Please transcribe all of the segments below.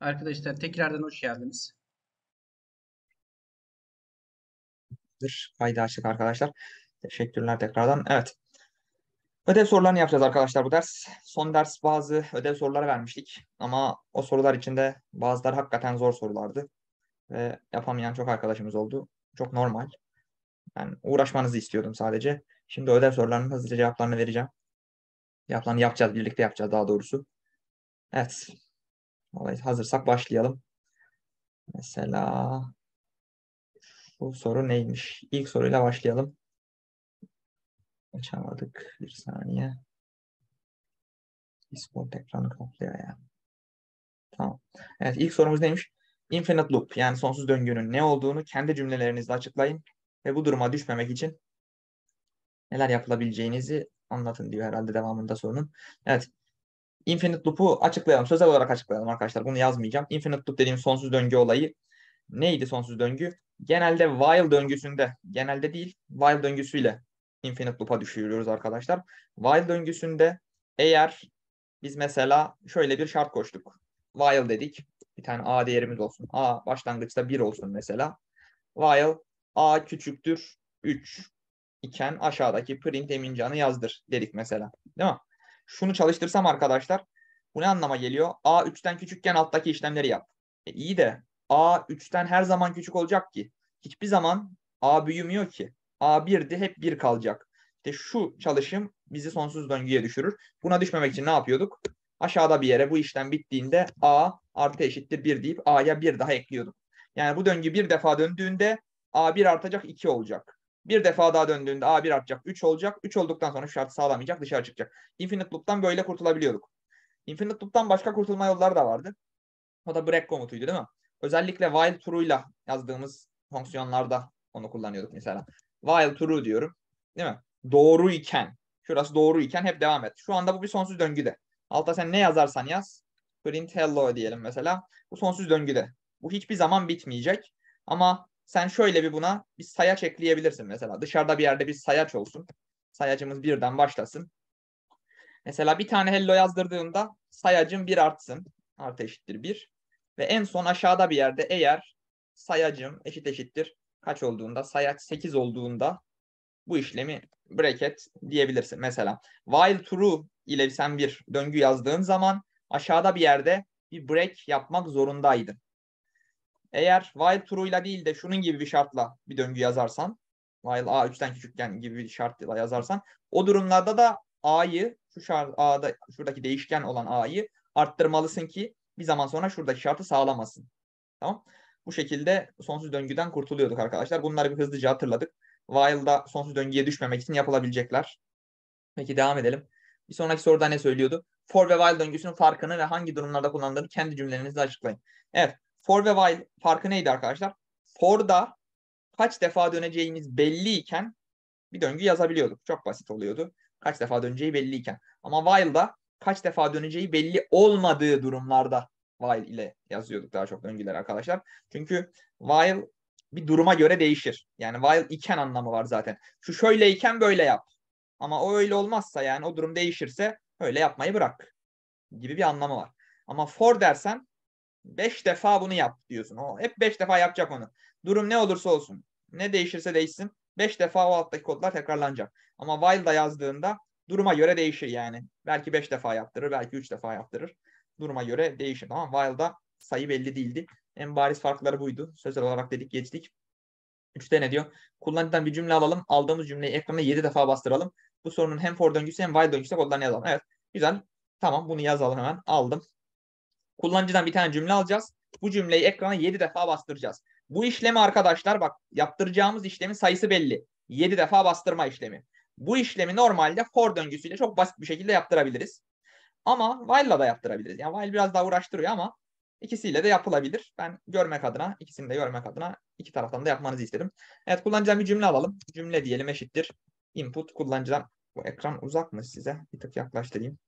Arkadaşlar tekrardan hoş geldiniz. Kaydı açtık arkadaşlar. Teşekkürler tekrardan. Evet. Ödev sorularını yapacağız arkadaşlar bu ders. Son ders bazı ödev soruları vermiştik. Ama o sorular içinde bazıları hakikaten zor sorulardı. Ve yapamayan çok arkadaşımız oldu. Çok normal. Yani uğraşmanızı istiyordum sadece. Şimdi ödev sorularının hızlıca cevaplarını vereceğim. Cevaplarını yapacağız, birlikte yapacağız daha doğrusu. Evet. Dolayısıyla hazırsak başlayalım. Mesela bu soru neymiş? İlk soruyla başlayalım. Açamadık. Bir saniye. Discord ekranı kaplıyor ya. Tamam. Evet ilk sorumuz neymiş? Infinite loop yani sonsuz döngünün ne olduğunu kendi cümlelerinizle açıklayın ve bu duruma düşmemek için neler yapılabileceğinizi anlatın diyor herhalde devamında sorunun. Evet Infinite Loop'u açıklayalım. Sözel olarak açıklayalım arkadaşlar. Bunu yazmayacağım. Infinite Loop dediğim sonsuz döngü olayı neydi sonsuz döngü? Genelde while döngüsünde, genelde değil, while döngüsüyle infinite loop'a düşürüyoruz arkadaşlar. While döngüsünde eğer biz mesela şöyle bir şart koştuk. While dedik. Bir tane a değerimiz olsun. a başlangıçta 1 olsun mesela. While a küçüktür 3 iken aşağıdaki print emin canı yazdır dedik mesela. Değil mi? şunu çalıştırsam arkadaşlar bu ne anlama geliyor? A 3'ten küçükken alttaki işlemleri yap. E iyi de A 3'ten her zaman küçük olacak ki. Hiçbir zaman A büyümüyor ki. A 1'di hep 1 kalacak. İşte şu çalışım bizi sonsuz döngüye düşürür. Buna düşmemek için ne yapıyorduk? Aşağıda bir yere bu işlem bittiğinde A artı eşittir 1 deyip A'ya 1 daha ekliyordum. Yani bu döngü bir defa döndüğünde A1 artacak 2 olacak. Bir defa daha döndüğünde A1 artacak 3 olacak. 3 olduktan sonra şu şart sağlamayacak dışarı çıkacak. Infinite Loop'tan böyle kurtulabiliyorduk. Infinite Loop'tan başka kurtulma yolları da vardı. O da break komutuydu değil mi? Özellikle while true ile yazdığımız fonksiyonlarda onu kullanıyorduk mesela. While true diyorum. Değil mi? Doğru iken. Şurası doğru iken hep devam et. Şu anda bu bir sonsuz döngüde. Alta sen ne yazarsan yaz. Print hello diyelim mesela. Bu sonsuz döngüde. Bu hiçbir zaman bitmeyecek. Ama sen şöyle bir buna bir sayaç ekleyebilirsin mesela. Dışarıda bir yerde bir sayaç olsun. Sayacımız birden başlasın. Mesela bir tane hello yazdırdığında sayacın bir artsın. Artı eşittir bir. Ve en son aşağıda bir yerde eğer sayacım eşit eşittir kaç olduğunda sayaç 8 olduğunda bu işlemi bracket diyebilirsin. Mesela while true ile sen bir döngü yazdığın zaman aşağıda bir yerde bir break yapmak zorundaydın. Eğer while true'yla değil de şunun gibi bir şartla bir döngü yazarsan while a 3'ten küçükken gibi bir şartla yazarsan o durumlarda da a'yı şu şart a'da şuradaki değişken olan a'yı arttırmalısın ki bir zaman sonra şuradaki şartı sağlamasın. Tamam? Bu şekilde sonsuz döngüden kurtuluyorduk arkadaşlar. Bunları bir hızlıca hatırladık. While'da sonsuz döngüye düşmemek için yapılabilecekler. Peki devam edelim. Bir sonraki soruda ne söylüyordu? For ve while döngüsünün farkını ve hangi durumlarda kullanıldığını kendi cümlelerinizle açıklayın. Evet. For ve while farkı neydi arkadaşlar? For'da kaç defa döneceğimiz belliyken bir döngü yazabiliyorduk. Çok basit oluyordu. Kaç defa döneceği belliyken. Ama while'da kaç defa döneceği belli olmadığı durumlarda while ile yazıyorduk daha çok döngüler arkadaşlar. Çünkü while bir duruma göre değişir. Yani while iken anlamı var zaten. Şu şöyle iken böyle yap. Ama o öyle olmazsa yani o durum değişirse öyle yapmayı bırak gibi bir anlamı var. Ama for dersen Beş defa bunu yap diyorsun. O hep beş defa yapacak onu. Durum ne olursa olsun. Ne değişirse değişsin. Beş defa o alttaki kodlar tekrarlanacak. Ama while'da yazdığında duruma göre değişir yani. Belki beş defa yaptırır. Belki üç defa yaptırır. Duruma göre değişir. Tamam while'da sayı belli değildi. En bariz farkları buydu. Sözel olarak dedik geçtik. Üçte ne diyor? Kullanıcıdan bir cümle alalım. Aldığımız cümleyi ekrana 7 defa bastıralım. Bu sorunun hem for döngüsü hem while döngüsü kodlarını yazalım. Evet. Güzel. Tamam bunu yazalım hemen. Aldım. Kullanıcıdan bir tane cümle alacağız. Bu cümleyi ekrana 7 defa bastıracağız. Bu işlemi arkadaşlar bak yaptıracağımız işlemin sayısı belli. 7 defa bastırma işlemi. Bu işlemi normalde for döngüsüyle çok basit bir şekilde yaptırabiliriz. Ama while'la da yaptırabiliriz. Yani while biraz daha uğraştırıyor ama ikisiyle de yapılabilir. Ben görmek adına, ikisini de görmek adına iki taraftan da yapmanızı istedim. Evet kullanıcıdan bir cümle alalım. Cümle diyelim eşittir. Input kullanıcıdan. Bu ekran uzak mı size? Bir tık yaklaştırayım.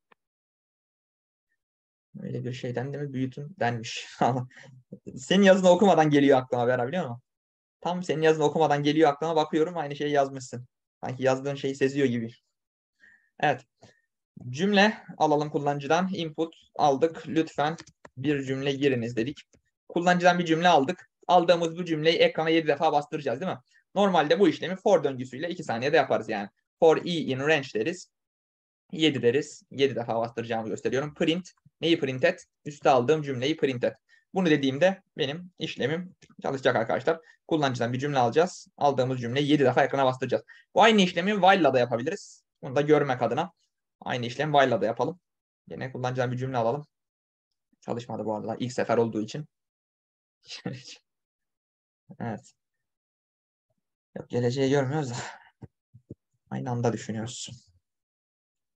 Öyle bir şeyden de mi büyütün denmiş. senin yazını okumadan geliyor aklıma beraber biliyor musun? Tam senin yazını okumadan geliyor aklıma bakıyorum aynı şeyi yazmışsın. Sanki yazdığın şeyi seziyor gibi. Evet. Cümle alalım kullanıcıdan. Input aldık. Lütfen bir cümle giriniz dedik. Kullanıcıdan bir cümle aldık. Aldığımız bu cümleyi ekrana 7 defa bastıracağız değil mi? Normalde bu işlemi for döngüsüyle 2 saniyede yaparız yani. For i in range deriz. 7 deriz. 7 defa bastıracağımı gösteriyorum. Print Neyi print et? Üste aldığım cümleyi print et. Bunu dediğimde benim işlemim çalışacak arkadaşlar. Kullanıcıdan bir cümle alacağız. Aldığımız cümleyi 7 defa ekrana bastıracağız. Bu aynı işlemi while'la da yapabiliriz. Bunu da görmek adına. Aynı işlemi while'la da yapalım. Yine kullanıcıdan bir cümle alalım. Çalışmadı bu arada. İlk sefer olduğu için. evet. Yok geleceği görmüyoruz da. Aynı anda düşünüyoruz.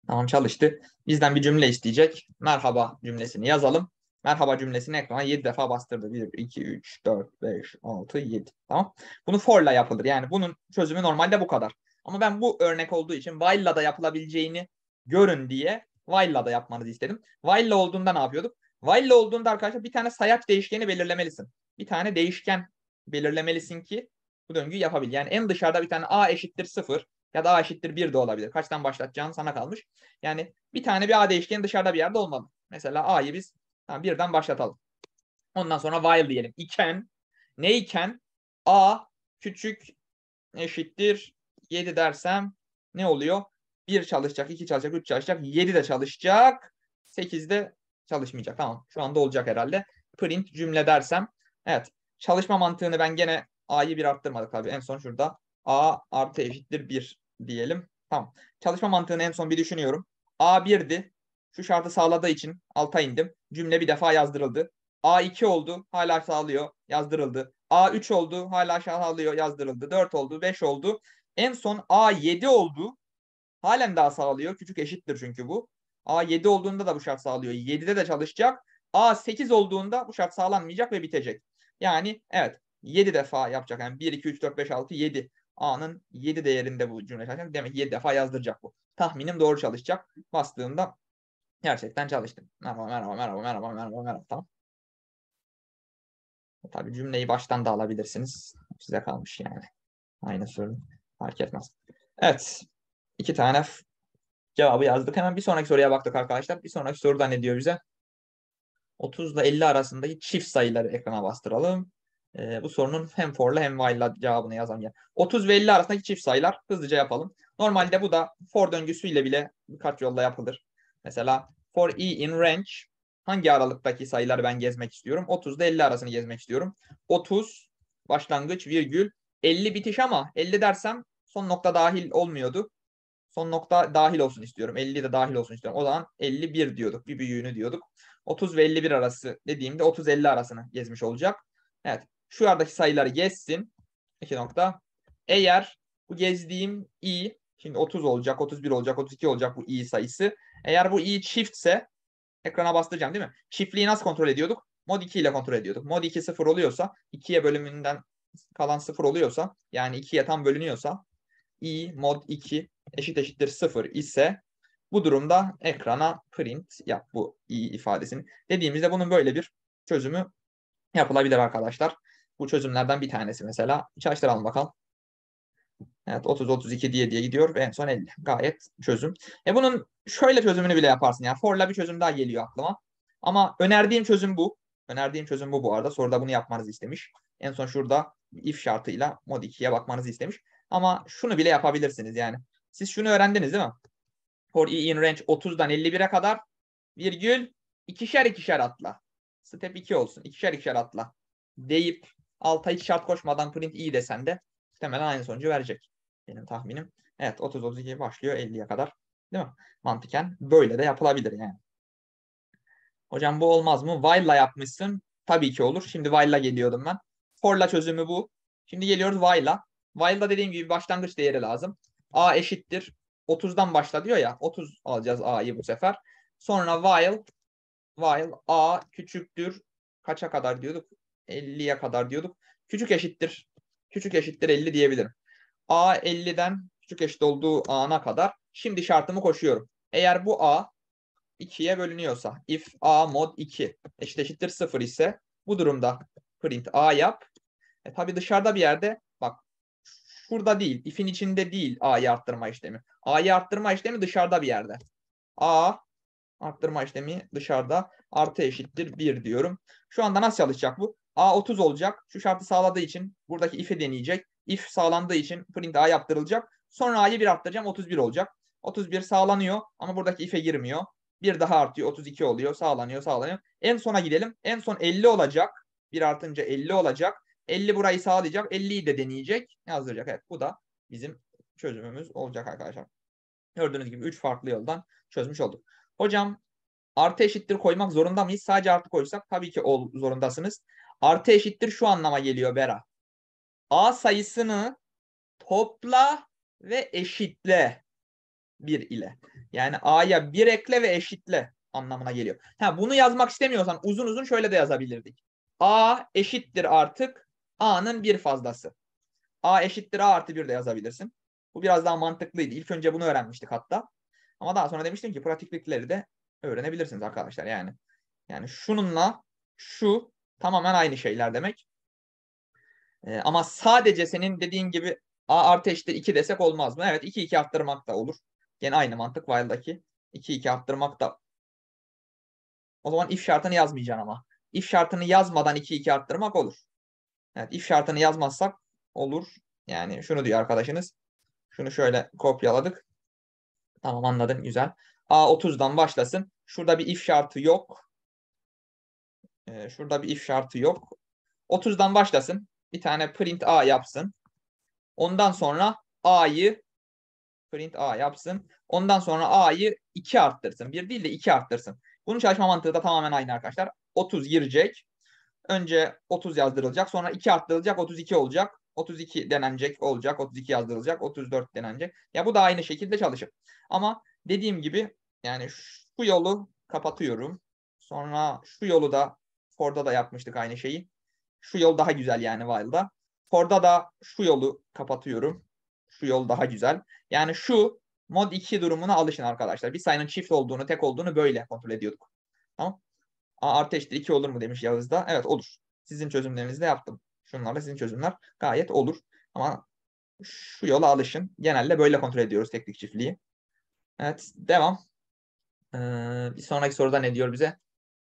Tamam çalıştı. Bizden bir cümle isteyecek. Merhaba cümlesini yazalım. Merhaba cümlesini ekrana 7 defa bastırdı. 1, 2, 3, 4, 5, 6, 7. Tamam. Bunu for ile yapılır. Yani bunun çözümü normalde bu kadar. Ama ben bu örnek olduğu için while ile da yapılabileceğini görün diye while ile da yapmanızı istedim. While ile olduğunda ne yapıyorduk? While ile olduğunda arkadaşlar bir tane sayaç değişkeni belirlemelisin. Bir tane değişken belirlemelisin ki bu döngüyü yapabil. Yani en dışarıda bir tane a eşittir 0 ya da A eşittir 1 de olabilir. Kaçtan başlatacağın sana kalmış. Yani bir tane bir A değişkeni dışarıda bir yerde olmalı. Mesela A'yı biz tamam, birden başlatalım. Ondan sonra while diyelim. İken ne iken A küçük eşittir 7 dersem ne oluyor? 1 çalışacak, 2 çalışacak, 3 çalışacak, 7 de çalışacak, 8 de çalışmayacak. Tamam şu anda olacak herhalde. Print cümle dersem. Evet çalışma mantığını ben gene A'yı bir arttırmadık abi. En son şurada A artı eşittir 1 diyelim. Tamam. Çalışma mantığını en son bir düşünüyorum. A 1'di. Şu şartı sağladığı için alta indim. Cümle bir defa yazdırıldı. A2 oldu. Hala sağlıyor. Yazdırıldı. A3 oldu. Hala sağlıyor. Yazdırıldı. 4 oldu. 5 oldu. En son A7 oldu. Halen daha sağlıyor. Küçük eşittir çünkü bu. A7 olduğunda da bu şart sağlıyor. 7'de de çalışacak. A8 olduğunda bu şart sağlanmayacak ve bitecek. Yani evet 7 defa yapacak. Yani 1, 2, 3, 4, 5, 6, 7 A'nın 7 değerinde bu cümle çalışacak. Demek 7 defa yazdıracak bu. Tahminim doğru çalışacak. Bastığımda gerçekten çalıştım. Merhaba, merhaba, merhaba, merhaba, merhaba, merhaba. Tamam. E, tabii cümleyi baştan da alabilirsiniz. Size kalmış yani. Aynı sorun. Fark etmez. Evet. iki tane cevabı yazdık. Hemen bir sonraki soruya baktık arkadaşlar. Bir sonraki soruda ne diyor bize? 30 ile 50 arasındaki çift sayıları ekrana bastıralım. E, bu sorunun hem for'la hem while'la cevabını yazan yer. 30 ve 50 arasındaki çift sayılar hızlıca yapalım. Normalde bu da for döngüsüyle bile birkaç yolla yapılır. Mesela for e in range hangi aralıktaki sayıları ben gezmek istiyorum? 30 ile 50 arasını gezmek istiyorum. 30 başlangıç virgül 50 bitiş ama 50 dersem son nokta dahil olmuyordu. Son nokta dahil olsun istiyorum. 50 de dahil olsun istiyorum. O zaman 51 diyorduk. Bir büyüğünü diyorduk. 30 ve 51 arası dediğimde 30-50 arasını gezmiş olacak. Evet. Şu yerdeki sayılar gezsin. 2 nokta. Eğer bu gezdiğim i şimdi 30 olacak, 31 olacak, 32 olacak bu i sayısı. Eğer bu i çiftse ekrana bastıracağım değil mi? Çiftliği nasıl kontrol ediyorduk? Mod 2 ile kontrol ediyorduk. Mod 2 sıfır oluyorsa 2'ye bölümünden kalan sıfır oluyorsa yani 2'ye tam bölünüyorsa i mod 2 eşit eşittir sıfır ise bu durumda ekrana print yap bu i ifadesini. Dediğimizde bunun böyle bir çözümü yapılabilir arkadaşlar. Bu çözümlerden bir tanesi mesela. İç açtıralım bakalım. Evet 30-32 diye diye gidiyor ve en son 50. Gayet çözüm. E bunun şöyle çözümünü bile yaparsın. Yani for'la bir çözüm daha geliyor aklıma. Ama önerdiğim çözüm bu. Önerdiğim çözüm bu bu arada. Soruda bunu yapmanızı istemiş. En son şurada if şartıyla mod 2'ye bakmanızı istemiş. Ama şunu bile yapabilirsiniz yani. Siz şunu öğrendiniz değil mi? For i e in range 30'dan 51'e kadar virgül ikişer ikişer atla. Step 2 olsun. İkişer ikişer atla deyip Alta hiç şart koşmadan print iyi desen de muhtemelen aynı sonucu verecek. Benim tahminim. Evet 30-32 başlıyor 50'ye kadar. Değil mi? Mantıken böyle de yapılabilir yani. Hocam bu olmaz mı? While'la yapmışsın. Tabii ki olur. Şimdi while'la geliyordum ben. For'la çözümü bu. Şimdi geliyoruz while'la. While'da dediğim gibi başlangıç değeri lazım. A eşittir. 30'dan başla diyor ya. 30 alacağız A'yı bu sefer. Sonra while while A küçüktür. Kaça kadar diyorduk? 50'ye kadar diyorduk. Küçük eşittir. Küçük eşittir 50 diyebilirim. A 50'den küçük eşit olduğu ana kadar şimdi şartımı koşuyorum. Eğer bu A 2'ye bölünüyorsa if A mod 2 eşit eşittir 0 ise bu durumda print A yap. E tabi dışarıda bir yerde bak şurada değil if'in içinde değil A'yı arttırma işlemi. A'yı arttırma işlemi dışarıda bir yerde. A arttırma işlemi dışarıda artı eşittir 1 diyorum. Şu anda nasıl çalışacak bu? A 30 olacak. Şu şartı sağladığı için buradaki if'e deneyecek. If sağlandığı için print A yaptırılacak. Sonra A'yı bir arttıracağım 31 olacak. 31 sağlanıyor ama buradaki if'e girmiyor. Bir daha artıyor 32 oluyor sağlanıyor sağlanıyor. En sona gidelim. En son 50 olacak. Bir artınca 50 olacak. 50 burayı sağlayacak. 50'yi de deneyecek. Yazdıracak. Evet bu da bizim çözümümüz olacak arkadaşlar. Gördüğünüz gibi 3 farklı yoldan çözmüş olduk. Hocam artı eşittir koymak zorunda mıyız? Sadece artı koysak tabii ki zorundasınız. Artı eşittir şu anlama geliyor Bera. A sayısını topla ve eşitle bir ile. Yani A'ya bir ekle ve eşitle anlamına geliyor. Ha, bunu yazmak istemiyorsan uzun uzun şöyle de yazabilirdik. A eşittir artık A'nın bir fazlası. A eşittir A artı bir de yazabilirsin. Bu biraz daha mantıklıydı. İlk önce bunu öğrenmiştik hatta. Ama daha sonra demiştim ki pratiklikleri de öğrenebilirsiniz arkadaşlar yani. Yani şununla şu Tamamen aynı şeyler demek. E, ama sadece senin dediğin gibi A artı eşittir 2 desek olmaz mı? Evet 2 2 arttırmak da olur. Gene aynı mantık while'daki. 2 2 arttırmak da. O zaman if şartını yazmayacaksın ama. If şartını yazmadan 2 2 arttırmak olur. Evet if şartını yazmazsak olur. Yani şunu diyor arkadaşınız. Şunu şöyle kopyaladık. Tamam anladın güzel. A 30'dan başlasın. Şurada bir if şartı yok. E, şurada bir if şartı yok. 30'dan başlasın. Bir tane print a yapsın. Ondan sonra a'yı print a yapsın. Ondan sonra a'yı 2 arttırsın. 1 değil de 2 arttırsın. Bunun çalışma mantığı da tamamen aynı arkadaşlar. 30 girecek. Önce 30 yazdırılacak. Sonra 2 arttırılacak. 32 olacak. 32 denenecek olacak. 32 yazdırılacak. 34 denenecek. Ya bu da aynı şekilde çalışır. Ama dediğim gibi yani şu yolu kapatıyorum. Sonra şu yolu da Ford'a da yapmıştık aynı şeyi. Şu yol daha güzel yani Wild'a. Ford'a da şu yolu kapatıyorum. Şu yol daha güzel. Yani şu mod 2 durumuna alışın arkadaşlar. Bir sayının çift olduğunu, tek olduğunu böyle kontrol ediyorduk. Tamam. A artı 2 olur mu demiş Yavuz da. Evet olur. Sizin çözümlerinizi de yaptım. da sizin çözümler gayet olur. Ama şu yola alışın. Genelde böyle kontrol ediyoruz teknik çiftliği. Evet devam. Ee, bir sonraki soruda ne diyor bize?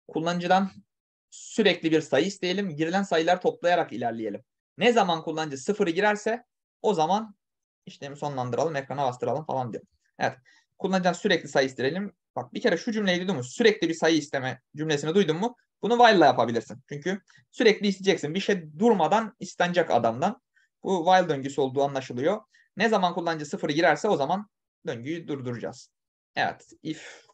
Kullanıcıdan sürekli bir sayı isteyelim. Girilen sayılar toplayarak ilerleyelim. Ne zaman kullanıcı sıfırı girerse o zaman işlemi sonlandıralım, ekrana bastıralım falan diyor. Evet. Kullanıcıdan sürekli sayı isteyelim. Bak bir kere şu cümleyi duydun mu? Sürekli bir sayı isteme cümlesini duydun mu? Bunu while'la yapabilirsin. Çünkü sürekli isteyeceksin. Bir şey durmadan istenecek adamdan. Bu while döngüsü olduğu anlaşılıyor. Ne zaman kullanıcı sıfırı girerse o zaman döngüyü durduracağız. Evet. If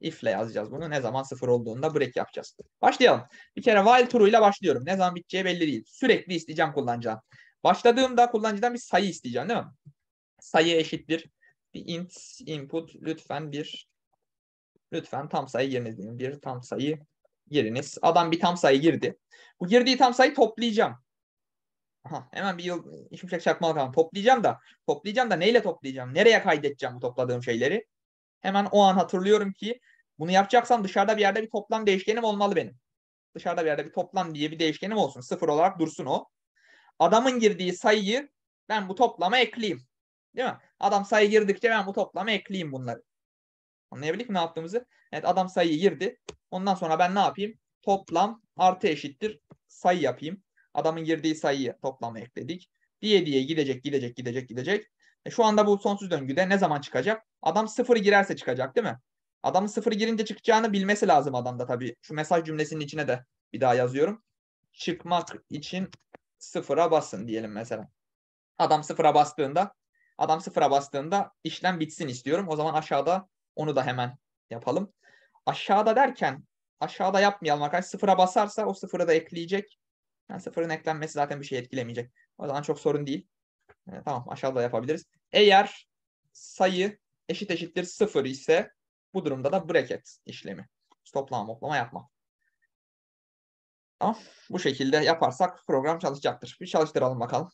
if'le yazacağız bunu. Ne zaman sıfır olduğunda break yapacağız. Başlayalım. Bir kere while true ile başlıyorum. Ne zaman biteceği belli değil. Sürekli isteyeceğim kullanıcıdan. Başladığımda kullanıcıdan bir sayı isteyeceğim değil mi? Sayı eşittir. Bir int input lütfen bir lütfen tam sayı giriniz diyeyim. Bir tam sayı giriniz. Adam bir tam sayı girdi. Bu girdiği tam sayı toplayacağım. Aha, hemen bir yıl şimşek çakmalı kalın. Toplayacağım da toplayacağım da neyle toplayacağım? Nereye kaydedeceğim bu topladığım şeyleri? hemen o an hatırlıyorum ki bunu yapacaksam dışarıda bir yerde bir toplam değişkenim olmalı benim. Dışarıda bir yerde bir toplam diye bir değişkenim olsun. Sıfır olarak dursun o. Adamın girdiği sayıyı ben bu toplama ekleyeyim. Değil mi? Adam sayı girdikçe ben bu toplama ekleyeyim bunları. Anlayabildik mi ne yaptığımızı? Evet adam sayıyı girdi. Ondan sonra ben ne yapayım? Toplam artı eşittir sayı yapayım. Adamın girdiği sayıyı toplama ekledik. Diye diye gidecek gidecek gidecek gidecek. E, şu anda bu sonsuz döngüde ne zaman çıkacak? Adam sıfır girerse çıkacak değil mi? Adamın sıfır girince çıkacağını bilmesi lazım adamda tabii. Şu mesaj cümlesinin içine de bir daha yazıyorum. Çıkmak için sıfıra basın diyelim mesela. Adam sıfıra bastığında adam sıfıra bastığında işlem bitsin istiyorum. O zaman aşağıda onu da hemen yapalım. Aşağıda derken aşağıda yapmayalım arkadaşlar. Sıfıra basarsa o sıfırı da ekleyecek. Yani sıfırın eklenmesi zaten bir şey etkilemeyecek. O zaman çok sorun değil. E, tamam aşağıda yapabiliriz. Eğer sayı eşit eşittir sıfır ise bu durumda da bracket işlemi. Toplama toplama yapma. Tamam. Bu şekilde yaparsak program çalışacaktır. Bir çalıştıralım bakalım.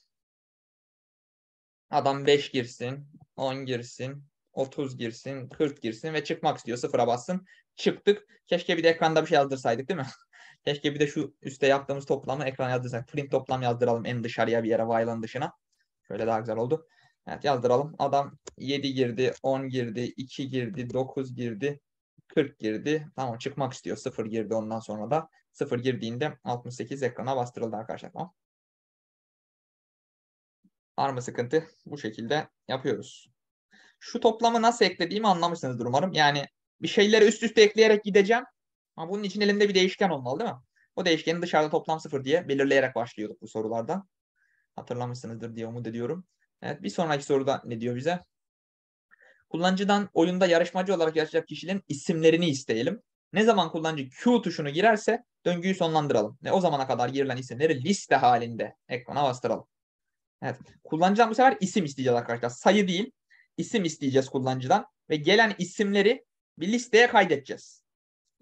Adam 5 girsin, 10 girsin, 30 girsin, 40 girsin ve çıkmak istiyor. Sıfıra bassın. Çıktık. Keşke bir de ekranda bir şey yazdırsaydık değil mi? Keşke bir de şu üstte yaptığımız toplamı ekran yazdırsaydık. Print toplam yazdıralım en dışarıya bir yere, while'ın dışına. Böyle daha güzel oldu. Evet yazdıralım. Adam 7 girdi, 10 girdi, 2 girdi, 9 girdi, 40 girdi. Tamam çıkmak istiyor. 0 girdi ondan sonra da. 0 girdiğinde 68 ekrana bastırıldı arkadaşlar. Tamam. Var mı sıkıntı? Bu şekilde yapıyoruz. Şu toplamı nasıl eklediğimi anlamışsınızdır umarım. Yani bir şeyleri üst üste ekleyerek gideceğim. Ama bunun için elimde bir değişken olmalı değil mi? O değişkeni dışarıda toplam sıfır diye belirleyerek başlıyorduk bu sorularda hatırlamışsınızdır diye umut ediyorum. Evet, bir sonraki soruda ne diyor bize? Kullanıcıdan oyunda yarışmacı olarak yarışacak kişilerin isimlerini isteyelim. Ne zaman kullanıcı Q tuşunu girerse döngüyü sonlandıralım. Ve o zamana kadar girilen isimleri liste halinde ekrana bastıralım. Evet. Kullanıcıdan bu sefer isim isteyeceğiz arkadaşlar. Sayı değil, isim isteyeceğiz kullanıcıdan. Ve gelen isimleri bir listeye kaydedeceğiz.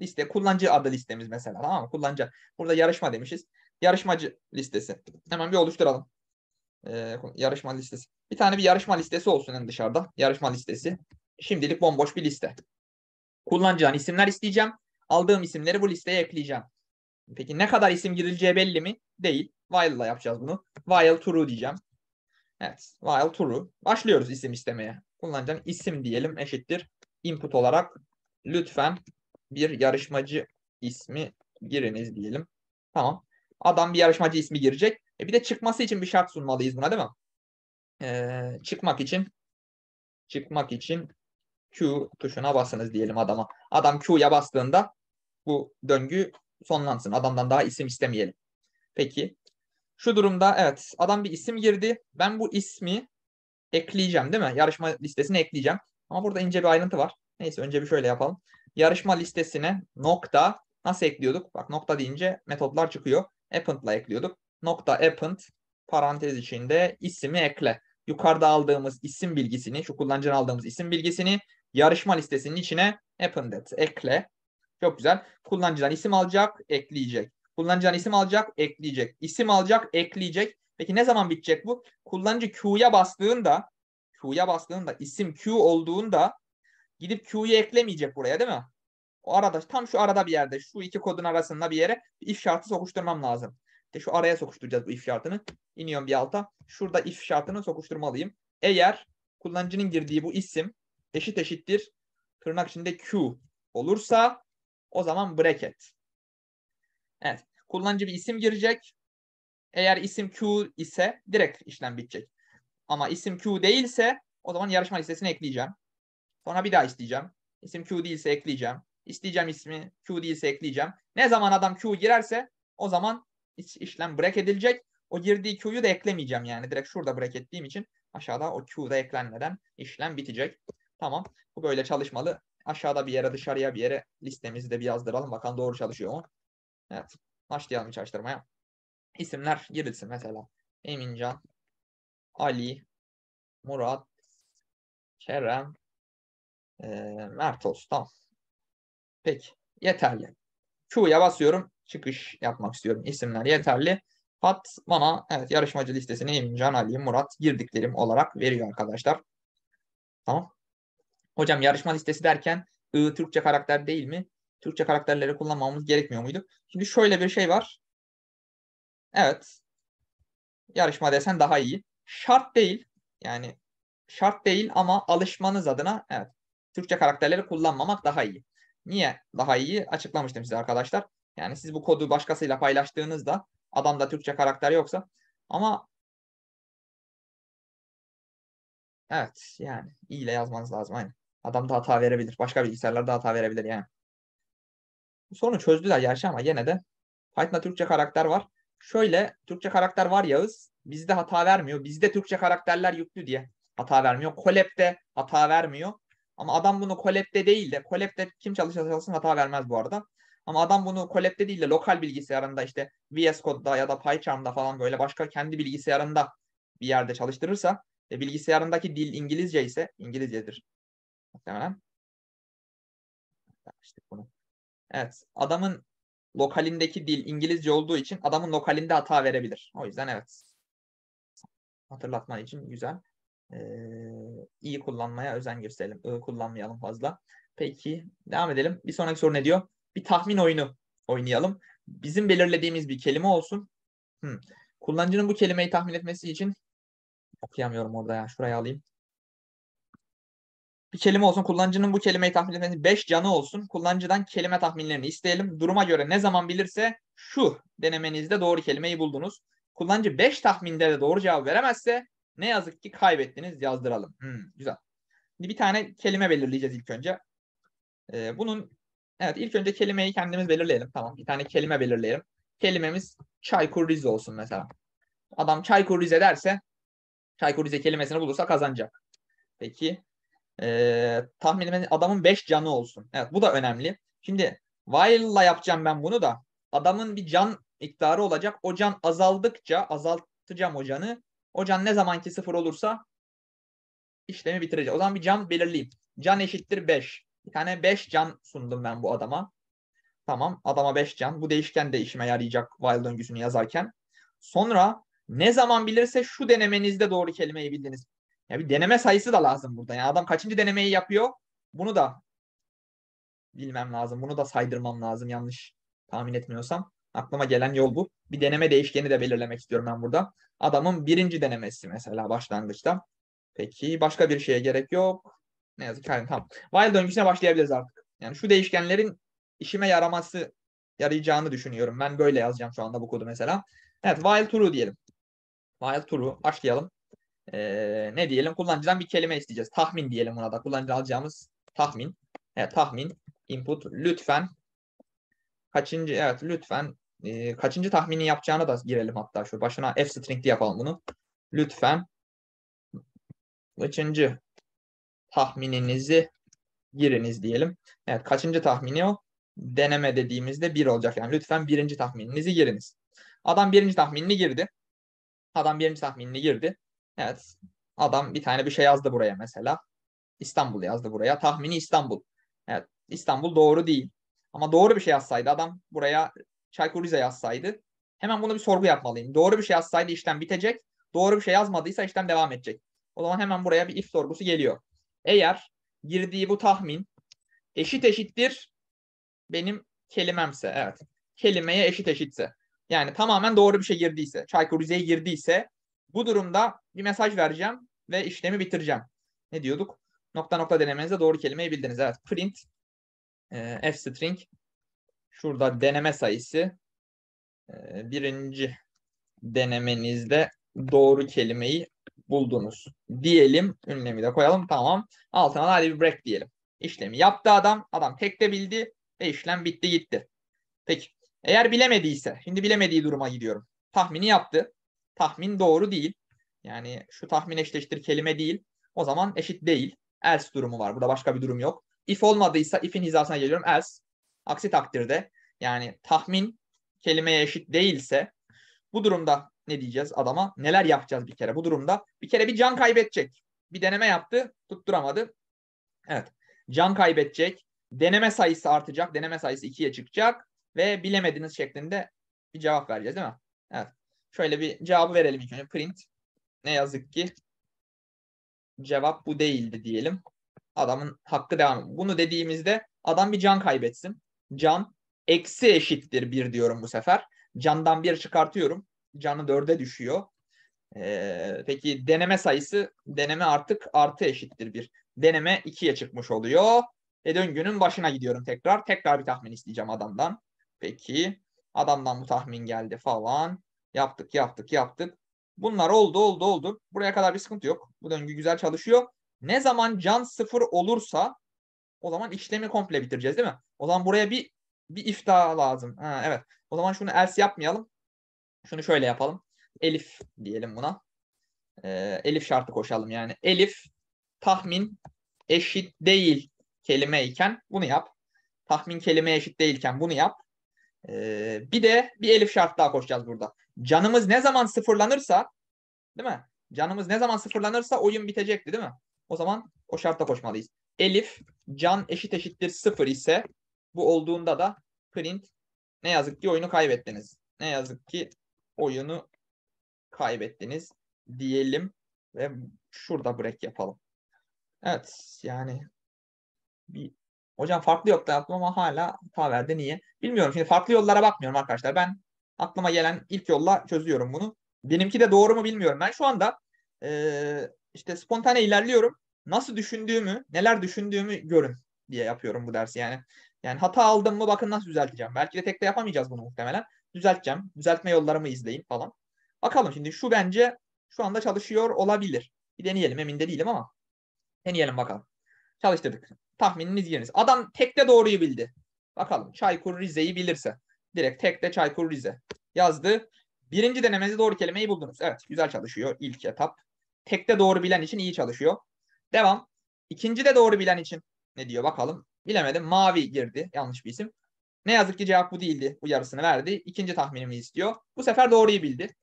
Liste, kullanıcı adı listemiz mesela. Tamam mı? Kullanıcı. Burada yarışma demişiz. Yarışmacı listesi. Hemen bir oluşturalım e, yarışma listesi. Bir tane bir yarışma listesi olsun en dışarıda. Yarışma listesi. Şimdilik bomboş bir liste. Kullanacağın isimler isteyeceğim. Aldığım isimleri bu listeye ekleyeceğim. Peki ne kadar isim girileceği belli mi? Değil. While ile yapacağız bunu. While true diyeceğim. Evet. While true. Başlıyoruz isim istemeye. Kullanacağım isim diyelim eşittir. Input olarak lütfen bir yarışmacı ismi giriniz diyelim. Tamam. Adam bir yarışmacı ismi girecek. E bir de çıkması için bir şart sunmalıyız buna değil mi? E, çıkmak için çıkmak için Q tuşuna basınız diyelim adama. Adam Q'ya bastığında bu döngü sonlansın. Adamdan daha isim istemeyelim. Peki. Şu durumda evet adam bir isim girdi. Ben bu ismi ekleyeceğim değil mi? Yarışma listesine ekleyeceğim. Ama burada ince bir ayrıntı var. Neyse önce bir şöyle yapalım. Yarışma listesine nokta nasıl ekliyorduk? Bak nokta deyince metotlar çıkıyor. Append'la ekliyorduk nokta append parantez içinde ismi ekle. Yukarıda aldığımız isim bilgisini, şu kullanıcının aldığımız isim bilgisini yarışma listesinin içine append et, ekle. Çok güzel. Kullanıcıdan isim alacak, ekleyecek. Kullanıcıdan isim alacak, ekleyecek. İsim alacak, ekleyecek. Peki ne zaman bitecek bu? Kullanıcı Q'ya bastığında, Q'ya bastığında isim Q olduğunda gidip Q'yu eklemeyecek buraya değil mi? O arada tam şu arada bir yerde şu iki kodun arasında bir yere bir if şartı sokuşturmam lazım. İşte şu araya sokuşturacağız bu if şartını. İniyorum bir alta. Şurada if şartını sokuşturmalıyım. Eğer kullanıcının girdiği bu isim eşit eşittir tırnak içinde Q olursa o zaman bracket. Evet. Kullanıcı bir isim girecek. Eğer isim Q ise direkt işlem bitecek. Ama isim Q değilse o zaman yarışma listesine ekleyeceğim. Sonra bir daha isteyeceğim. İsim Q değilse ekleyeceğim. İsteyeceğim ismi Q değilse ekleyeceğim. Ne zaman adam Q girerse o zaman işlem break edilecek. O girdiği Q'yu da eklemeyeceğim yani. Direkt şurada break ettiğim için aşağıda o Q'da eklenmeden işlem bitecek. Tamam. Bu böyle çalışmalı. Aşağıda bir yere dışarıya bir yere listemizi de bir yazdıralım. Bakalım doğru çalışıyor mu? Evet. Başlayalım çalıştırmaya. İsimler girilsin mesela. Emincan, Ali, Murat, Kerem, e, Mert olsun. Tamam. Peki. Yeterli. Q'ya basıyorum çıkış yapmak istiyorum. İsimler yeterli. Pat bana evet yarışmacı listesini İmcan, Ali, Murat girdiklerim olarak veriyor arkadaşlar. Tamam. Hocam yarışma listesi derken I Türkçe karakter değil mi? Türkçe karakterleri kullanmamız gerekmiyor muydu? Şimdi şöyle bir şey var. Evet. Yarışma desen daha iyi. Şart değil. Yani şart değil ama alışmanız adına evet. Türkçe karakterleri kullanmamak daha iyi. Niye daha iyi? Açıklamıştım size arkadaşlar. Yani siz bu kodu başkasıyla paylaştığınızda adamda Türkçe karakter yoksa ama evet yani iyi ile yazmanız lazım aynı. Adam da hata verebilir. Başka bilgisayarlar da hata verebilir yani. Sorunu çözdüler gerçi ama yine de Python'da Türkçe karakter var. Şöyle Türkçe karakter var Yağız. Bizde hata vermiyor. Bizde Türkçe karakterler yüklü diye hata vermiyor. Koleb'de hata vermiyor. Ama adam bunu Koleb'de değil de Koleb'de kim çalışırsa çalışsın hata vermez bu arada. Ama adam bunu Collect'te değil de lokal bilgisayarında işte VS Code'da ya da PyCharm'da falan böyle başka kendi bilgisayarında bir yerde çalıştırırsa e, bilgisayarındaki dil İngilizce ise İngilizcedir muhtemelen. İşte bunu. Evet. Adamın lokalindeki dil İngilizce olduğu için adamın lokalinde hata verebilir. O yüzden evet. Hatırlatma için güzel. Ee, iyi kullanmaya özen gösterelim. Ö kullanmayalım fazla. Peki devam edelim. Bir sonraki soru ne diyor? bir tahmin oyunu oynayalım. Bizim belirlediğimiz bir kelime olsun. Hmm. Kullanıcının bu kelimeyi tahmin etmesi için okuyamıyorum orada ya. Şuraya alayım. Bir kelime olsun. Kullanıcının bu kelimeyi tahmin etmesi 5 canı olsun. Kullanıcıdan kelime tahminlerini isteyelim. Duruma göre ne zaman bilirse şu denemenizde doğru kelimeyi buldunuz. Kullanıcı 5 tahminde de doğru cevap veremezse ne yazık ki kaybettiniz yazdıralım. Hmm, güzel. Şimdi bir tane kelime belirleyeceğiz ilk önce. Ee, bunun Evet ilk önce kelimeyi kendimiz belirleyelim. Tamam bir tane kelime belirleyelim. Kelimemiz Çaykur Rize olsun mesela. Adam Çaykur Rize derse Çaykur Rize kelimesini bulursa kazanacak. Peki ee, tahminime adamın 5 canı olsun. Evet bu da önemli. Şimdi while'la yapacağım ben bunu da adamın bir can miktarı olacak. O can azaldıkça azaltacağım o canı. O can ne zamanki sıfır olursa işlemi bitireceğim. O zaman bir can belirleyeyim. Can eşittir 5. Bir tane 5 can sundum ben bu adama. Tamam adama 5 can. Bu değişken de işime yarayacak while döngüsünü yazarken. Sonra ne zaman bilirse şu denemenizde doğru kelimeyi bildiniz. Ya bir deneme sayısı da lazım burada. Yani adam kaçıncı denemeyi yapıyor? Bunu da bilmem lazım. Bunu da saydırmam lazım yanlış tahmin etmiyorsam. Aklıma gelen yol bu. Bir deneme değişkeni de belirlemek istiyorum ben burada. Adamın birinci denemesi mesela başlangıçta. Peki başka bir şeye gerek yok. Ne yazık ki yani tam. While döngüsüne başlayabiliriz artık. Yani şu değişkenlerin işime yaraması yarayacağını düşünüyorum. Ben böyle yazacağım şu anda bu kodu mesela. Evet while true diyelim. While true başlayalım. Ee, ne diyelim? Kullanıcıdan bir kelime isteyeceğiz. Tahmin diyelim buna da. Kullanıcı alacağımız tahmin. Evet tahmin input lütfen kaçıncı evet lütfen e, kaçıncı tahmini yapacağını da girelim hatta şu başına f string diye yapalım bunu. Lütfen kaçıncı tahmininizi giriniz diyelim. Evet kaçıncı tahmini o? Deneme dediğimizde bir olacak. Yani lütfen birinci tahmininizi giriniz. Adam birinci tahminini girdi. Adam birinci tahminini girdi. Evet adam bir tane bir şey yazdı buraya mesela. İstanbul yazdı buraya. Tahmini İstanbul. Evet İstanbul doğru değil. Ama doğru bir şey yazsaydı adam buraya Çaykur Rize yazsaydı hemen bunu bir sorgu yapmalıyım. Doğru bir şey yazsaydı işlem bitecek. Doğru bir şey yazmadıysa işlem devam edecek. O zaman hemen buraya bir if sorgusu geliyor. Eğer girdiği bu tahmin eşit eşittir benim kelimemse evet. Kelimeye eşit eşitse. Yani tamamen doğru bir şey girdiyse, Çaykur Rize'ye girdiyse bu durumda bir mesaj vereceğim ve işlemi bitireceğim. Ne diyorduk? Nokta nokta denemenizde doğru kelimeyi bildiniz. Evet print e, f-string şurada deneme sayısı e, birinci denemenizde doğru kelimeyi buldunuz diyelim. Ünlemi de koyalım tamam. Altına da hadi bir break diyelim. İşlemi yaptı adam. Adam tek de bildi ve işlem bitti gitti. Peki eğer bilemediyse şimdi bilemediği duruma gidiyorum. Tahmini yaptı. Tahmin doğru değil. Yani şu tahmin eşleştir kelime değil. O zaman eşit değil. Else durumu var. Burada başka bir durum yok. If olmadıysa if'in hizasına geliyorum else. Aksi takdirde yani tahmin kelimeye eşit değilse bu durumda ne diyeceğiz adama? Neler yapacağız bir kere bu durumda? Bir kere bir can kaybedecek. Bir deneme yaptı, tutturamadı. Evet. Can kaybedecek. Deneme sayısı artacak. Deneme sayısı ikiye çıkacak ve bilemediniz şeklinde bir cevap vereceğiz değil mi? Evet. Şöyle bir cevabı verelim ilk önce. Print. Ne yazık ki cevap bu değildi diyelim. Adamın hakkı devam. Bunu dediğimizde adam bir can kaybetsin. Can eksi eşittir bir diyorum bu sefer. Candan bir çıkartıyorum canı dörde düşüyor. Ee, peki deneme sayısı deneme artık artı eşittir bir. Deneme ikiye çıkmış oluyor. E döngünün başına gidiyorum tekrar. Tekrar bir tahmin isteyeceğim adamdan. Peki adamdan bu tahmin geldi falan. Yaptık yaptık yaptık. Bunlar oldu oldu oldu. Buraya kadar bir sıkıntı yok. Bu döngü güzel çalışıyor. Ne zaman can sıfır olursa o zaman işlemi komple bitireceğiz değil mi? O zaman buraya bir bir ifta lazım. Ha, evet. O zaman şunu else yapmayalım. Şunu şöyle yapalım. Elif diyelim buna. E, elif şartı koşalım yani. Elif tahmin eşit değil kelime iken bunu yap. Tahmin kelime eşit değilken bunu yap. Ee, bir de bir elif şart daha koşacağız burada. Canımız ne zaman sıfırlanırsa değil mi? Canımız ne zaman sıfırlanırsa oyun bitecekti değil mi? O zaman o şartta koşmalıyız. Elif can eşit eşittir sıfır ise bu olduğunda da print ne yazık ki oyunu kaybettiniz. Ne yazık ki oyunu kaybettiniz diyelim ve şurada break yapalım. Evet yani bir Hocam farklı yokta yaptım ama hala hata verdi. Niye? Bilmiyorum. Şimdi farklı yollara bakmıyorum arkadaşlar. Ben aklıma gelen ilk yolla çözüyorum bunu. Benimki de doğru mu bilmiyorum. Ben şu anda e, işte spontane ilerliyorum. Nasıl düşündüğümü, neler düşündüğümü görün diye yapıyorum bu dersi yani. Yani hata aldım mı bakın nasıl düzelteceğim. Belki de tek de yapamayacağız bunu muhtemelen düzelteceğim. Düzeltme yollarımı izleyin falan. Bakalım şimdi şu bence şu anda çalışıyor olabilir. Bir deneyelim emin de değilim ama. Deneyelim bakalım. Çalıştırdık. Tahmininiz yeriniz. Adam tekte doğruyu bildi. Bakalım Çaykur Rize'yi bilirse. Direkt tekte Çaykur Rize yazdı. Birinci denemenizi doğru kelimeyi buldunuz. Evet güzel çalışıyor ilk etap. Tekte doğru bilen için iyi çalışıyor. Devam. İkinci de doğru bilen için ne diyor bakalım. Bilemedim. Mavi girdi. Yanlış bir isim. Ne yazık ki cevap bu değildi uyarısını verdi. İkinci tahminimi istiyor. Bu sefer doğruyu bildi.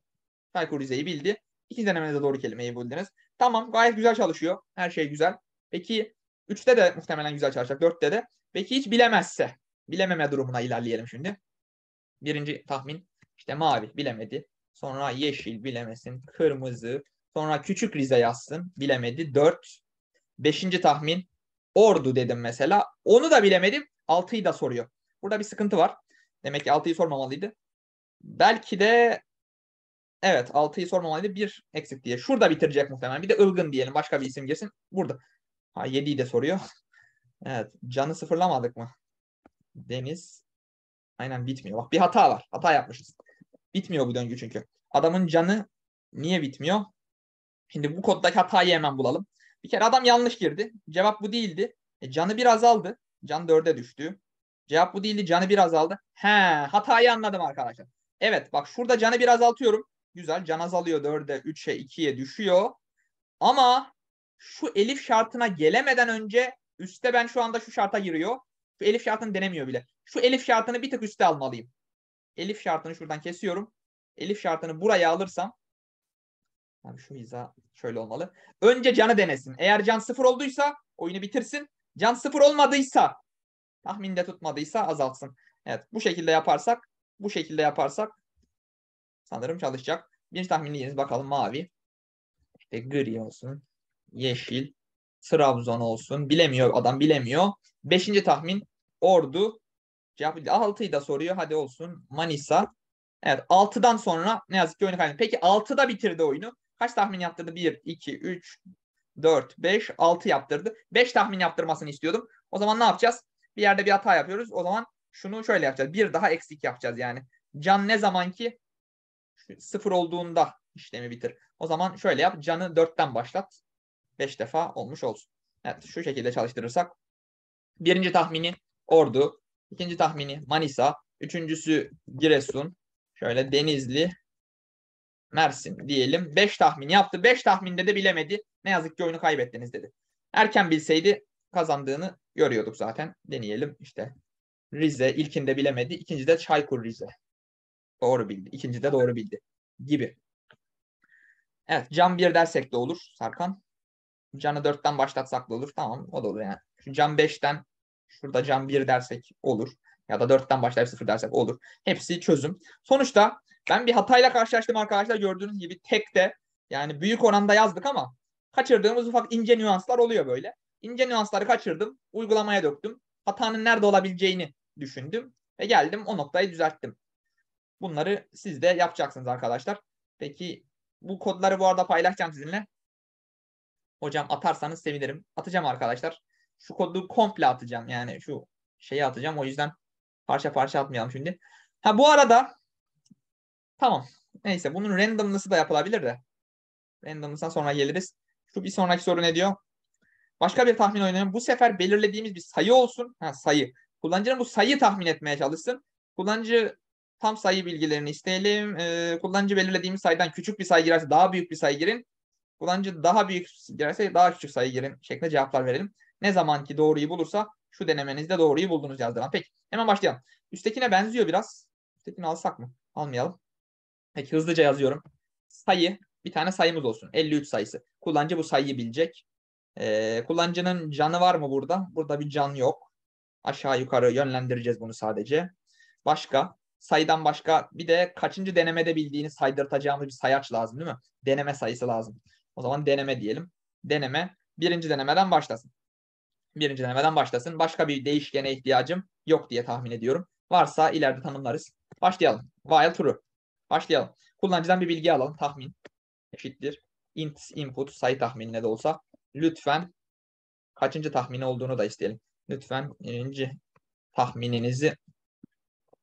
Taykur Rize'yi bildi. İkinci denemede doğru kelimeyi buldunuz. Tamam gayet güzel çalışıyor. Her şey güzel. Peki 3'te de muhtemelen güzel çalışacak. 4'te de. Peki hiç bilemezse. Bilememe durumuna ilerleyelim şimdi. Birinci tahmin işte mavi bilemedi. Sonra yeşil bilemesin. Kırmızı. Sonra küçük Rize yazsın. Bilemedi. 4. Beşinci tahmin Ordu dedim mesela. Onu da bilemedim. 6'yı da soruyor. Burada bir sıkıntı var. Demek ki 6'yı sormamalıydı. Belki de evet 6'yı sormamalıydı. Bir eksik diye. Şurada bitirecek muhtemelen. Bir de ılgın diyelim. Başka bir isim girsin. Burada. Ha 7'yi de soruyor. evet. Canı sıfırlamadık mı? Deniz. Aynen bitmiyor. Bak bir hata var. Hata yapmışız. Bitmiyor bu döngü çünkü. Adamın canı niye bitmiyor? Şimdi bu koddaki hatayı hemen bulalım. Bir kere adam yanlış girdi. Cevap bu değildi. E, canı bir azaldı. Can 4'e düştü. Cevap bu değildi. Canı bir azaldı. He hatayı anladım arkadaşlar. Evet bak şurada canı bir azaltıyorum. Güzel can azalıyor 4'e 3'e 2'ye düşüyor. Ama şu elif şartına gelemeden önce üstte ben şu anda şu şarta giriyor. Şu elif şartını denemiyor bile. Şu elif şartını bir tık üstte almalıyım. Elif şartını şuradan kesiyorum. Elif şartını buraya alırsam Abi şu hiza şöyle olmalı. Önce canı denesin. Eğer can sıfır olduysa oyunu bitirsin. Can sıfır olmadıysa Tahminde tutmadıysa azaltsın. Evet bu şekilde yaparsak bu şekilde yaparsak sanırım çalışacak. Bir tahminliyiz bakalım mavi. İşte gri olsun. Yeşil. Trabzon olsun. Bilemiyor adam bilemiyor. Beşinci tahmin Ordu. Cevap altıyı da soruyor. Hadi olsun. Manisa. Evet altıdan sonra ne yazık ki oyunu kaybetti. Peki 6'da bitirdi oyunu. Kaç tahmin yaptırdı? Bir, iki, üç, dört, beş, altı yaptırdı. Beş tahmin yaptırmasını istiyordum. O zaman ne yapacağız? Bir yerde bir hata yapıyoruz. O zaman şunu şöyle yapacağız. Bir daha eksik yapacağız yani. Can ne zaman ki sıfır olduğunda işlemi bitir. O zaman şöyle yap. Canı dörtten başlat. Beş defa olmuş olsun. Evet şu şekilde çalıştırırsak. Birinci tahmini Ordu. ikinci tahmini Manisa. Üçüncüsü Giresun. Şöyle Denizli. Mersin diyelim. Beş tahmin yaptı. Beş tahminde de bilemedi. Ne yazık ki oyunu kaybettiniz dedi. Erken bilseydi kazandığını görüyorduk zaten. Deneyelim işte. Rize ilkinde bilemedi. de Çaykur Rize. Doğru bildi. de doğru bildi. Gibi. Evet. Cam 1 dersek de olur Sarkan. Canı 4'ten başlatsak da olur. Tamam o da olur yani. Şu cam 5'ten şurada cam 1 dersek olur. Ya da 4'ten başlayıp 0 dersek olur. Hepsi çözüm. Sonuçta ben bir hatayla karşılaştım arkadaşlar. Gördüğünüz gibi tek de yani büyük oranda yazdık ama kaçırdığımız ufak ince nüanslar oluyor böyle ince nüansları kaçırdım. Uygulamaya döktüm. Hatanın nerede olabileceğini düşündüm ve geldim o noktayı düzelttim. Bunları siz de yapacaksınız arkadaşlar. Peki bu kodları bu arada paylaşacağım sizinle. Hocam atarsanız sevinirim. Atacağım arkadaşlar. Şu kodu komple atacağım. Yani şu şeyi atacağım. O yüzden parça parça atmayalım şimdi. Ha bu arada tamam. Neyse bunun randomlısı da yapılabilir de. Randomlısına sonra geliriz. Şu bir sonraki soru ne diyor? Başka bir tahmin oynayalım. Bu sefer belirlediğimiz bir sayı olsun. Ha, sayı. Kullanıcının bu sayı tahmin etmeye çalışsın. Kullanıcı tam sayı bilgilerini isteyelim. Ee, kullanıcı belirlediğimiz sayıdan küçük bir sayı girerse daha büyük bir sayı girin. Kullanıcı daha büyük girerse daha küçük sayı girin şeklinde cevaplar verelim. Ne zaman ki doğruyu bulursa şu denemenizde doğruyu buldunuz yazdıran. Peki hemen başlayalım. Üsttekine benziyor biraz. Üsttekini alsak mı? Almayalım. Peki hızlıca yazıyorum. Sayı bir tane sayımız olsun. 53 sayısı. Kullanıcı bu sayıyı bilecek. E, kullanıcının canı var mı burada? Burada bir can yok. Aşağı yukarı yönlendireceğiz bunu sadece. Başka? Sayıdan başka bir de kaçıncı denemede bildiğini saydırtacağımız bir sayaç lazım değil mi? Deneme sayısı lazım. O zaman deneme diyelim. Deneme birinci denemeden başlasın. Birinci denemeden başlasın. Başka bir değişkene ihtiyacım yok diye tahmin ediyorum. Varsa ileride tanımlarız. Başlayalım. While true. Başlayalım. Kullanıcıdan bir bilgi alalım. Tahmin eşittir. Int input sayı tahminine de olsa lütfen kaçıncı tahmini olduğunu da isteyelim. Lütfen birinci tahmininizi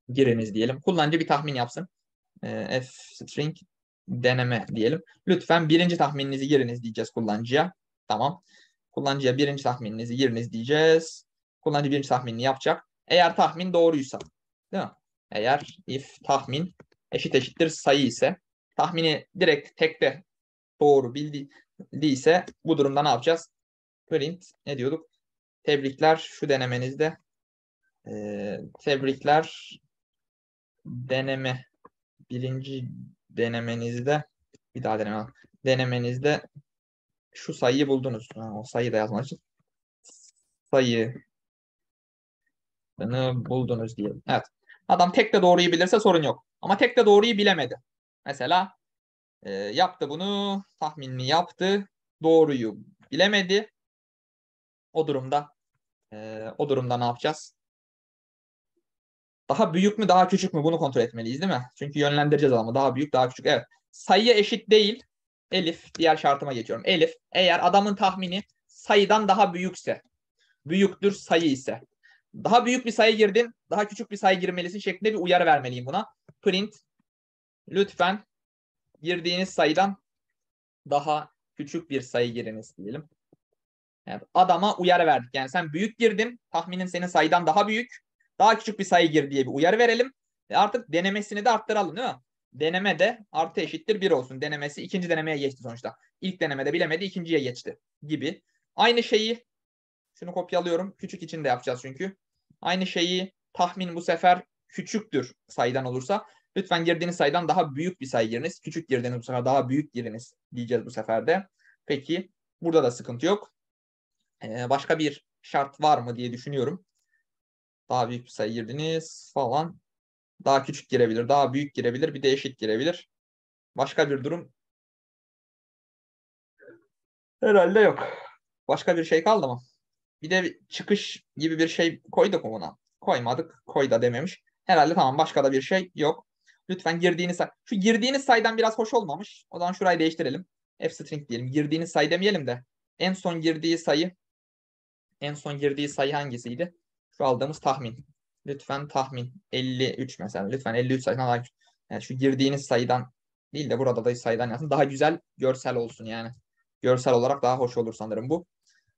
giriniz diyelim. Kullanıcı bir tahmin yapsın. E, F string deneme diyelim. Lütfen birinci tahmininizi giriniz diyeceğiz kullanıcıya. Tamam. Kullanıcıya birinci tahmininizi giriniz diyeceğiz. Kullanıcı birinci tahminini yapacak. Eğer tahmin doğruysa. Değil mi? Eğer if tahmin eşit eşittir sayı ise tahmini direkt tekte doğru bildi değilse bu durumda ne yapacağız? Print ne diyorduk? Tebrikler şu denemenizde. Ee, tebrikler deneme birinci denemenizde bir daha deneme denemenizde şu sayıyı buldunuz. Ha, o sayıyı da yazmak için bunu buldunuz diyelim. Evet. Adam tek de doğruyu bilirse sorun yok. Ama tek de doğruyu bilemedi. Mesela e, yaptı bunu, tahminini yaptı, doğruyu bilemedi. O durumda e, o durumda ne yapacağız? Daha büyük mü daha küçük mü bunu kontrol etmeliyiz değil mi? Çünkü yönlendireceğiz ama daha büyük daha küçük. Evet sayıya eşit değil. Elif diğer şartıma geçiyorum. Elif eğer adamın tahmini sayıdan daha büyükse, büyüktür sayı ise. Daha büyük bir sayı girdin, daha küçük bir sayı girmelisin şeklinde bir uyarı vermeliyim buna. Print lütfen girdiğiniz sayıdan daha küçük bir sayı giriniz diyelim. Evet, adama uyarı verdik. Yani sen büyük girdin. Tahminin senin sayıdan daha büyük. Daha küçük bir sayı gir diye bir uyarı verelim. E artık denemesini de arttıralım değil mi? Deneme de artı eşittir bir olsun. Denemesi ikinci denemeye geçti sonuçta. İlk denemede bilemedi ikinciye geçti gibi. Aynı şeyi şunu kopyalıyorum. Küçük için de yapacağız çünkü. Aynı şeyi tahmin bu sefer küçüktür sayıdan olursa. Lütfen girdiğiniz sayıdan daha büyük bir sayı giriniz. Küçük girdiğiniz bu sefer daha büyük giriniz diyeceğiz bu sefer de. Peki burada da sıkıntı yok. Ee, başka bir şart var mı diye düşünüyorum. Daha büyük bir sayı girdiniz falan. Daha küçük girebilir, daha büyük girebilir, bir de eşit girebilir. Başka bir durum herhalde yok. Başka bir şey kaldı mı? Bir de çıkış gibi bir şey koyduk mu buna? Koymadık, koy da dememiş. Herhalde tamam başka da bir şey yok. Lütfen girdiğiniz say. Şu girdiğiniz saydan biraz hoş olmamış. O zaman şurayı değiştirelim. F-string diyelim. Girdiğiniz say demeyelim de. En son girdiği sayı en son girdiği sayı hangisiydi? Şu aldığımız tahmin. Lütfen tahmin. 53 mesela. Lütfen 53 sayıdan daha yani şu girdiğiniz sayıdan değil de burada da sayıdan yazın. Daha güzel görsel olsun yani. Görsel olarak daha hoş olur sanırım bu.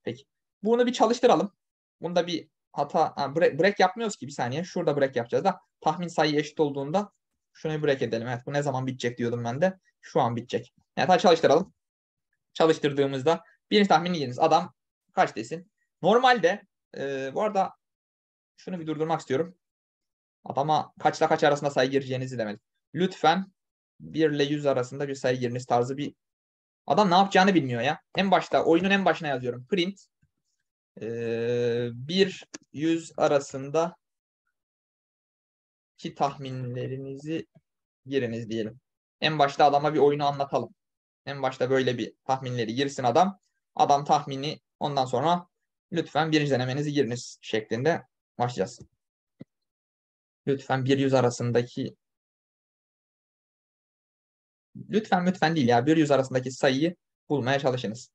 Peki. Bunu bir çalıştıralım. Bunda bir hata ha, break, break yapmıyoruz ki bir saniye. Şurada break yapacağız da tahmin sayı eşit olduğunda şunu break edelim. Evet bu ne zaman bitecek diyordum ben de. Şu an bitecek. Evet hadi çalıştıralım. Çalıştırdığımızda birinci tahmin geliniz. Adam kaç desin? Normalde e, bu arada şunu bir durdurmak istiyorum. Adama kaçla kaç arasında sayı gireceğinizi demedim. Lütfen 1 ile 100 arasında bir sayı giriniz tarzı bir adam ne yapacağını bilmiyor ya. En başta oyunun en başına yazıyorum. Print e, 1 100 arasında ki tahminlerinizi giriniz diyelim. En başta adama bir oyunu anlatalım. En başta böyle bir tahminleri girsin adam. Adam tahmini ondan sonra lütfen birinci denemenizi giriniz şeklinde başlayacağız. Lütfen bir yüz arasındaki lütfen lütfen değil ya bir yüz arasındaki sayıyı bulmaya çalışınız.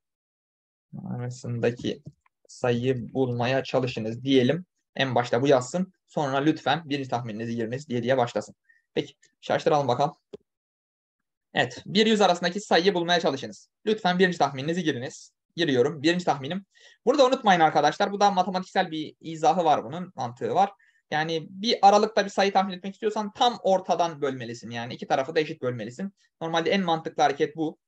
Arasındaki sayıyı bulmaya çalışınız diyelim. En başta bu yazsın. Sonra lütfen birinci tahmininizi giriniz diye diye başlasın. Peki şaştıralım bakalım. Evet. 1 yüz arasındaki sayıyı bulmaya çalışınız. Lütfen birinci tahmininizi giriniz. Giriyorum. Birinci tahminim. Burada unutmayın arkadaşlar. Bu da matematiksel bir izahı var bunun. Mantığı var. Yani bir aralıkta bir sayı tahmin etmek istiyorsan tam ortadan bölmelisin. Yani iki tarafı da eşit bölmelisin. Normalde en mantıklı hareket bu.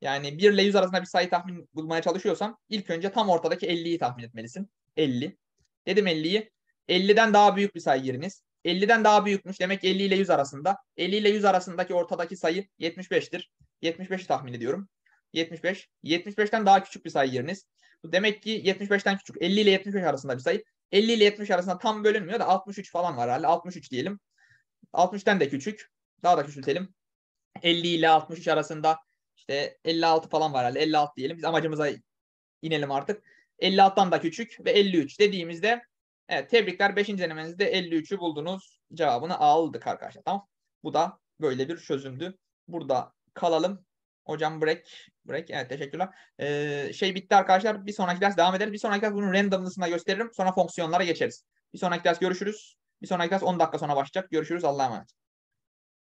Yani 1 ile 100 arasında bir sayı tahmin bulmaya çalışıyorsam ilk önce tam ortadaki 50'yi tahmin etmelisin. 50. Dedim 50'yi. 50'den daha büyük bir sayı giriniz. 50'den daha büyükmüş. Demek 50 ile 100 arasında. 50 ile 100 arasındaki ortadaki sayı 75'tir. 75'i tahmin ediyorum. 75. 75'ten daha küçük bir sayı giriniz. Bu demek ki 75'ten küçük. 50 ile 75 arasında bir sayı. 50 ile 70 arasında tam bölünmüyor da 63 falan var herhalde. 63 diyelim. 60'tan da küçük. Daha da küçültelim. 50 ile 63 arasında işte 56 falan var herhalde. 56 diyelim. Biz amacımıza inelim artık. 56'dan da küçük ve 53 dediğimizde evet tebrikler 5. denemenizde 53'ü buldunuz cevabını aldık arkadaşlar. Tamam. Bu da böyle bir çözümdü. Burada kalalım. Hocam break. Break. Evet teşekkürler. Ee, şey bitti arkadaşlar. Bir sonraki ders devam ederiz. Bir sonraki ders bunun randomlısına gösteririm. Sonra fonksiyonlara geçeriz. Bir sonraki ders görüşürüz. Bir sonraki ders 10 dakika sonra başlayacak. Görüşürüz. Allah'a emanet.